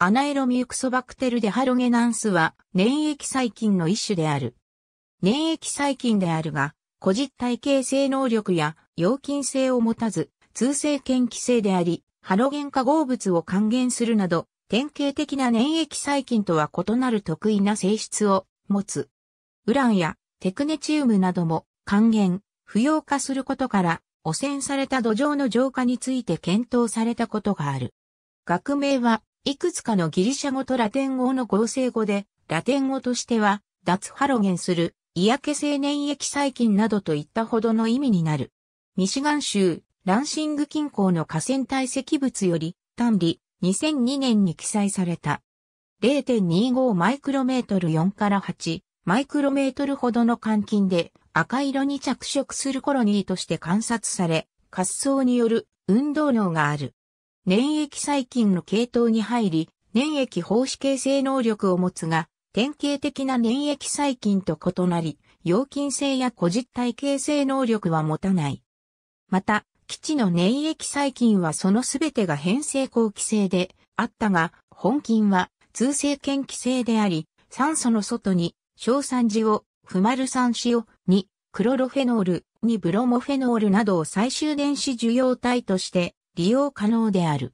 アナエロミュクソバクテルデハロゲナンスは粘液細菌の一種である。粘液細菌であるが、個実体形成能力や陽菌性を持たず、通性検気性であり、ハロゲン化合物を還元するなど、典型的な粘液細菌とは異なる特異な性質を持つ。ウランやテクネチウムなども還元、不要化することから、汚染された土壌の浄化について検討されたことがある。学名はいくつかのギリシャ語とラテン語の合成語で、ラテン語としては、脱ハロゲンする、嫌気性粘液細菌などといったほどの意味になる。ミシガン州、ランシング近郊の河川堆積物より、単理、2002年に記載された。0.25マイクロメートル4から8マイクロメートルほどの換金で赤色に着色するコロニーとして観察され、滑走による運動量がある。粘液細菌の系統に入り、粘液胞子形成能力を持つが、典型的な粘液細菌と異なり、陽菌性や個実体形成能力は持たない。また、基地の粘液細菌はそのすべてが変性後期性であったが、本菌は通性嫌気性であり、酸素の外に、硝酸ジオ、フマル酸塩に、クロロフェノールにブロモフェノールなどを最終電子受容体として利用可能である。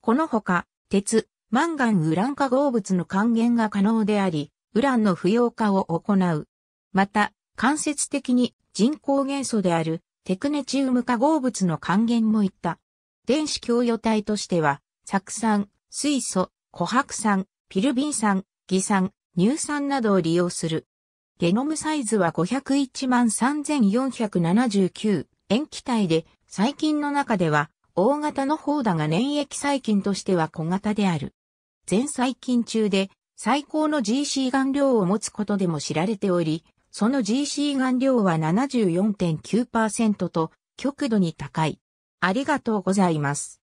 このほか、鉄、マンガンウラン化合物の還元が可能であり、ウランの不要化を行う。また、間接的に人工元素であるテクネチウム化合物の還元もいった。電子供与体としては、酢酸、水素、琥珀酸、ピルビン酸、偽酸、乳酸などを利用する。ゲノムサイズは501万3479塩基体で、細菌の中では大型の方だが粘液細菌としては小型である。全細菌中で最高の GC 顔量を持つことでも知られており、その GC 顔量は74.9%と極度に高い。ありがとうございます。